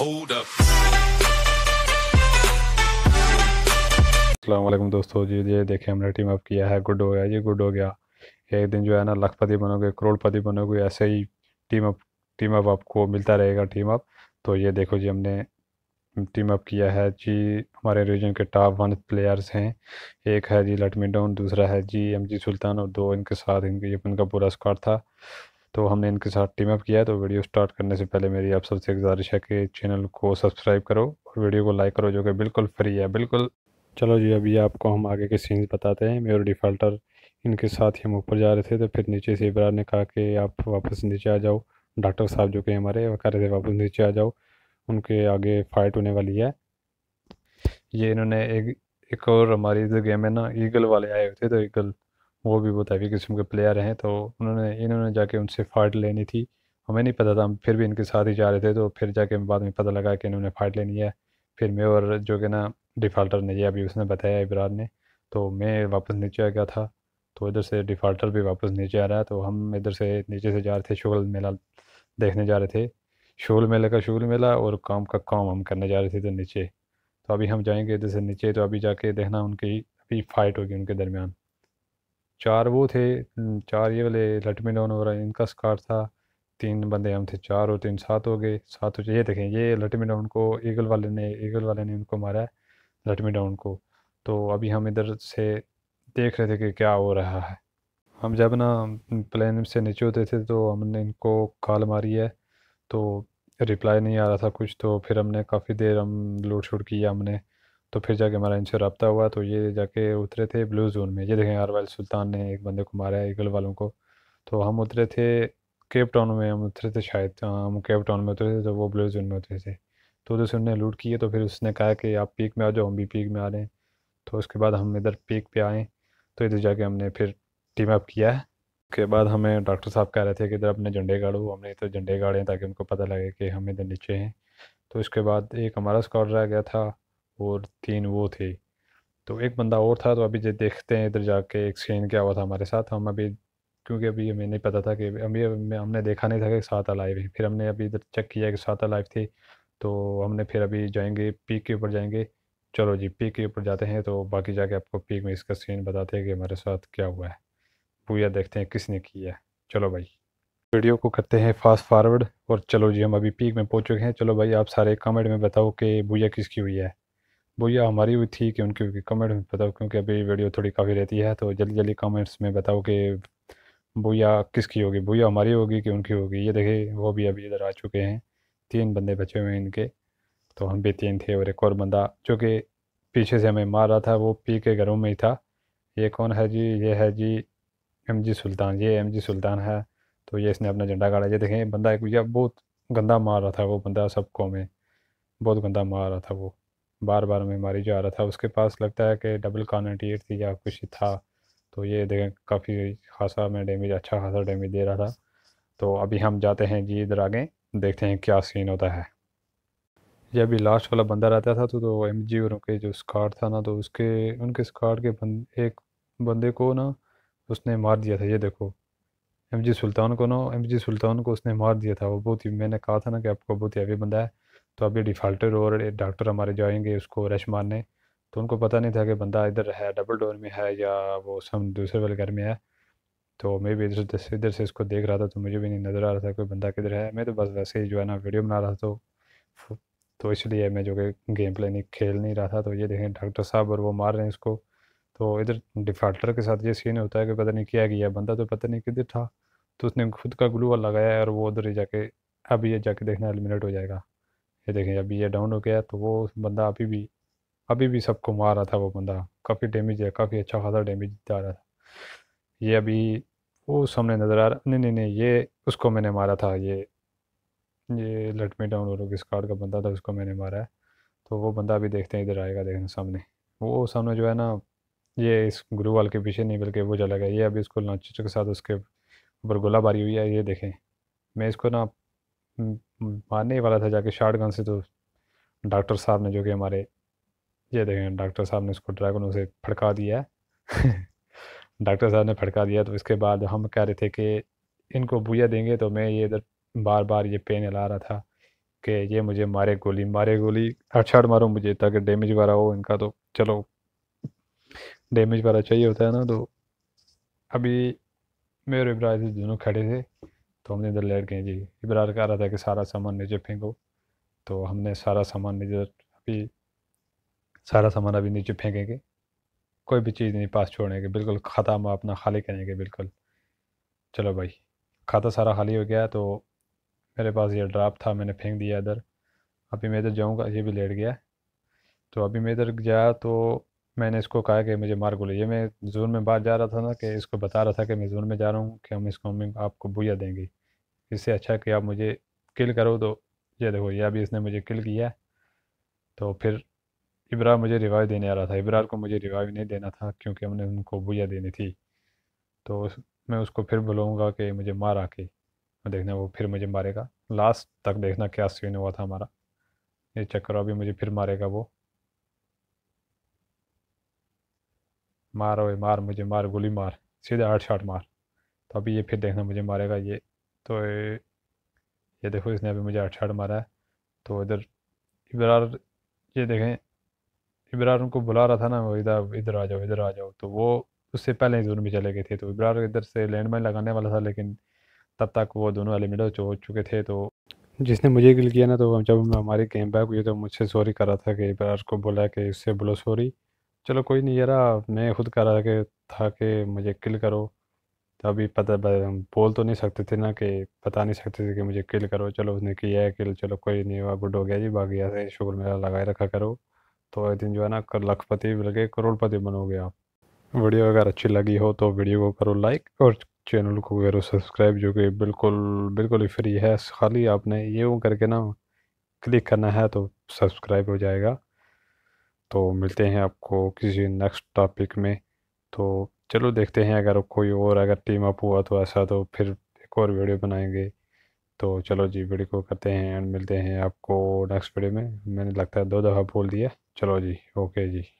Hold up. अल्लाम दोस्तों जी ये देखें हमने टीम अप किया है गुड हो गया जी गुड हो गया एक दिन जो है ना लखपति बनोगे करोड़पति बनोगे ऐसे ही टीम अप टीम अप आपको मिलता रहेगा टीम अप तो ये देखो जी हमने टीम अप किया है जी हमारे रीजन के टॉप वन प्लेयर्स हैं एक है जी लटमी डाउन दूसरा है जी एम जी सुल्तान और दो इनके साथ इनके इनका पूरा स्क्वाड था तो हमने इनके साथ टीम अप किया है तो वीडियो स्टार्ट करने से पहले मेरी आप सबसे गुजारिश है कि चैनल को सब्सक्राइब करो और वीडियो को लाइक करो जो कि बिल्कुल फ्री है बिल्कुल चलो जी अभी आपको हम आगे के सीन्स बताते हैं मेरे डिफ़ाल्टर इनके साथ ही हम ऊपर जा रहे थे तो फिर नीचे से इबरान ने कहा कि आप वापस नीचे आ जाओ डॉक्टर साहब जो कि हमारे कह रहे थे वापस नीचे आ जाओ उनके आगे फाइट होने वाली है ये इन्होंने एक एक और हमारी जो गेम है ना ईगल वाले आए हुए थे तो ईगल वो भी बहुत हैवी किस्म के प्लेयर हैं तो उन्होंने इन्होंने जाके उनसे फाइट लेनी थी हमें नहीं पता था हम फिर भी इनके साथ ही जा रहे थे तो फिर जाके बाद में पता लगा कि इन्होंने फाइट लेनी है फिर मैं और जो कि ना डिफ़ाल्टर ने ये अभी उसने बताया इबरार ने तो मैं वापस नीचे आ गया था तो इधर से डिफ़ाल्टर भी वापस नीचे आ रहा है तो हम इधर से नीचे से जा रहे थे शुगल मेला देखने जा रहे थे शुगल मेले का शुगल मेला और काम का काम हम करने जा रहे थे तो नीचे तो अभी हम जाएंगे इधर से नीचे तो अभी जाके देखना उनकी अभी फ़ाइट होगी उनके दरमियान चार वो थे चार ये वाले लट में डाउन हो इनका स्कार था तीन बंदे हम थे चार और तीन सात हो गए सात हो ये देखें ये लट डाउन को ईगल वाले ने ईगल वाले ने उनको मारा है लट डाउन को तो अभी हम इधर से देख रहे थे कि क्या हो रहा है हम जब ना प्लेन से नीचे होते थे तो हमने इनको कॉल मारी है तो रिप्लाई नहीं आ रहा था कुछ तो फिर हमने काफ़ी देर हम लूट छूट किया हमने तो फिर जाके हमारा इनसे रबता हुआ तो ये जाके उतरे थे ब्लू जोन में ये देखें आरवाइल सुल्तान ने एक बंदे को मारा है ईगल वालों को तो हम उतरे थे केप टाउन में हम उतरे थे शायद हाँ, हम केप टाउन में उतरे थे तो वो ब्लू जोन में उतरे थे तो उधर से उन्होंने लूट किए तो फिर उसने कहा कि आप पीक में आ जाओ हम भी पीक में आ रहे हैं तो उसके बाद हम इधर पीक पे आए तो इधर जाके हमने फिर टीम अप किया है उसके बाद हमें डॉक्टर साहब कह रहे थे कि इधर अपने झंडे गाड़ो हमने इधर झंडे गाड़े ताकि उनको पता लगे कि हम इधर नीचे हैं तो इसके बाद एक हमारा स्कॉट रह गया था और तीन वो थे तो एक बंदा और था तो अभी जो देखते हैं इधर जाके एक्सचेंज क्या हुआ था हमारे साथ हम अभी क्योंकि अभी हमें नहीं पता था कि अभी हमने देखा नहीं था कि सात अलाइव है फिर हमने अभी इधर चेक किया कि सात अलाइव थी तो हमने फिर अभी जाएंगे पीक के ऊपर जाएंगे चलो जी पीक के ऊपर जाते हैं तो बाकी जाके आपको पीक में इसका सीन बताते हैं कि हमारे साथ क्या हुआ है पूरा देखते हैं किसने किया है चलो भाई वीडियो को करते हैं फास्ट फारवर्ड और चलो जी हम अभी पीक में पहुंच चुके हैं चलो भाई आप सारे कमेंट में बताओ कि भूया किसकी हुई है भैया हमारी भी थी कि उनके कमेंट में बताओ क्योंकि अभी वीडियो थोड़ी काफ़ी रहती है तो जल्दी जल्दी कमेंट्स में बताओ कि भूया किसकी होगी भूया हमारी होगी कि उनकी होगी ये देखे वो भी अभी इधर आ चुके हैं तीन बंदे बचे हुए हैं इनके तो हम भी तीन थे और एक और बंदा जो कि पीछे से हमें मार रहा था वो पी के घरों में ही था ये कौन है जी ये है जी एम जी सुल्तान ये एम जी सुल्तान है तो ये इसने अपना झंडा गाड़ा ये देखें बंदा एक भैया बहुत गंदा मार रहा था वो बंदा सबको में बहुत गंदा मार रहा था वो बार बार में मारी जा रहा था उसके पास लगता है कि डबल कॉनटीर थी या कुछ था तो ये देखें काफ़ी खासा मैं डैमेज अच्छा खासा डैमेज दे रहा था तो अभी हम जाते हैं जी इधर आगे देखते हैं क्या सीन होता है ये अभी लास्ट वाला बंदा रहता था तो तो एम जी और उनके जो स्कॉट था ना तो उसके उनके स्कॉट के बंद एक बंदे को ना उसने मार दिया था ये देखो एम जी सुल्तान को ना एम जी सुल्तान को उसने मार दिया था वो बहुत ही मैंने कहा था ना कि आपको बहुत ही अभी बंदा है तो अब ये डिफ़ाल्टर और डॉक्टर हमारे जो आएंगे उसको रश मारने तो उनको पता नहीं था कि बंदा इधर है डबल डोर में है या वो सब दूसरे वाले घर में है तो मैं भी इधर से इधर से इसको देख रहा था तो मुझे भी नहीं नज़र आ रहा था कोई बंदा किधर है मैं तो बस वैसे ही जो है ना वीडियो बना रहा था तो, तो इसलिए मैं जो कि गेम प्ले नहीं खेल नहीं रहा था तो ये देखें डॉक्टर साहब और वो मार रहे हैं इसको तो इधर डिफ़ाल्टर के साथ ये सीन होता है कि पता नहीं किया गया बंदा तो पता नहीं किधर था तो उसने खुद का ग्लू लगाया और वो उधर ही जाके अब ये जाके देखना एलिमिनेट हो जाएगा ये देखें अभी ये डाउन हो गया तो वो बंदा अभी भी अभी भी सबको मार रहा था वो बंदा काफ़ी डैमेज है काफ़ी अच्छा खासा डैमेज जा रहा था ये अभी वो सामने नज़र आ रहा नहीं नहीं नहीं ये उसको मैंने मारा था ये ये लटमे डाउन हो रहा किस कार्ड का बंदा था उसको मैंने मारा है तो वो बंदा अभी देखते हैं इधर आएगा देखने सामने वो सामने जो है ना ये इस गुरु वाल के पीछे नहीं बल्कि वो चला गया ये अभी इसको लॉन्चर के साथ उसके ऊपर गोलाबारी हुई है ये देखें मैं इसको ना मारने ही वाला था जाके शार्ट से तो डॉक्टर साहब ने जो कि हमारे ये देखें डॉक्टर साहब ने उसको ड्रैगन उसे फड़का दिया डॉक्टर साहब ने फड़का दिया तो इसके बाद हम कह रहे थे कि इनको बुया देंगे तो मैं ये इधर बार बार ये पेन हिला रहा था कि ये मुझे मारे गोली मारे गोली छाट मारो मुझे ताकि डैमेज वाला हो इनका तो चलो डैमेज वाला चाहिए होता है ना तो अभी मेरे इब्राहिम दोनों खड़े थे तो हमने इधर लेट गए जी इबरार कह रहा था कि सारा सामान नीचे फेंको तो हमने सारा सामान नीचे अभी सारा सामान अभी नीचे फेंकेंगे कोई भी चीज़ नहीं पास छोड़ेंगे बिल्कुल खाता हम अपना खाली करेंगे बिल्कुल चलो भाई खाता सारा खाली हो गया तो मेरे पास ये ड्राप था मैंने फेंक दिया इधर अभी मैं इधर जाऊँगा ये भी लेट गया तो अभी मैं इधर गया तो मैंने इसको कहा कि मुझे मार गोली ये मैं जून में बाहर जा रहा था ना कि इसको बता रहा था कि मैं जोन में जा रहा हूँ कि हम इसको हम आपको बुया देंगे इससे अच्छा कि आप मुझे किल करो तो ये देखो ये अभी इसने मुझे किल किया तो फिर इब्राह मुझे रिवाइव देने आ रहा था इब्रार को मुझे रिवाइव नहीं देना था क्योंकि हमने उनको बुया देनी थी तो उस मैं उसको फिर बुलाऊँगा कि मुझे मार आके देखना वो फिर मुझे मारेगा लास्ट तक देखना क्या सीन हुआ था हमारा ये चक्कर अभी मुझे फिर मारेगा वो मारो मार मुझे मार गोली मार सीधा आठ शाट मार तो अभी ये फिर देखना मुझे मारेगा ये तो ये देखो इसने अभी मुझे अठ मारा है तो इधर इबरार ये देखें इबरार उनको बुला रहा था ना वो इधर इधर आ जाओ इधर आ जाओ तो वो उससे पहले ही दोनों भी चले गए थे तो इबरार इधर से लैंड माइन लगाने वाला था लेकिन तब तक वो दोनों मिडो हो चुके थे तो जिसने मुझे गिल किया ना तो जब मैं हमारी गेम बैक हुई तो मुझसे सॉरी कर रहा था कि इबरार को बोला कि उससे बोलो सॉरी चलो कोई नहीं यार मैं खुद कर रहा था कि मुझे किल करो तो अभी पता हम बोल तो नहीं सकते थे ना कि बता नहीं सकते थे कि मुझे किल करो चलो उसने किया है किल चलो कोई नहीं हुआ गुड हो गया जी बाकी ऐसे शुक्र मेरा लगाए रखा करो तो एक दिन जो है ना लखपति गए करोड़पति बनोगे आप वीडियो अगर अच्छी लगी हो तो वीडियो को करो लाइक और चैनल को करो सब्सक्राइब जो कि बिल्कुल बिल्कुल ही फ्री है खाली आपने ये वो करके ना क्लिक करना है तो सब्सक्राइब हो जाएगा तो मिलते हैं आपको किसी नेक्स्ट टॉपिक में तो चलो देखते हैं अगर कोई और अगर टीम अप हुआ तो ऐसा तो फिर एक और वीडियो बनाएंगे तो चलो जी वीडियो को करते हैं एंड मिलते हैं आपको नेक्स्ट वीडियो में मैंने लगता है दो दफ़ा बोल दिया चलो जी ओके जी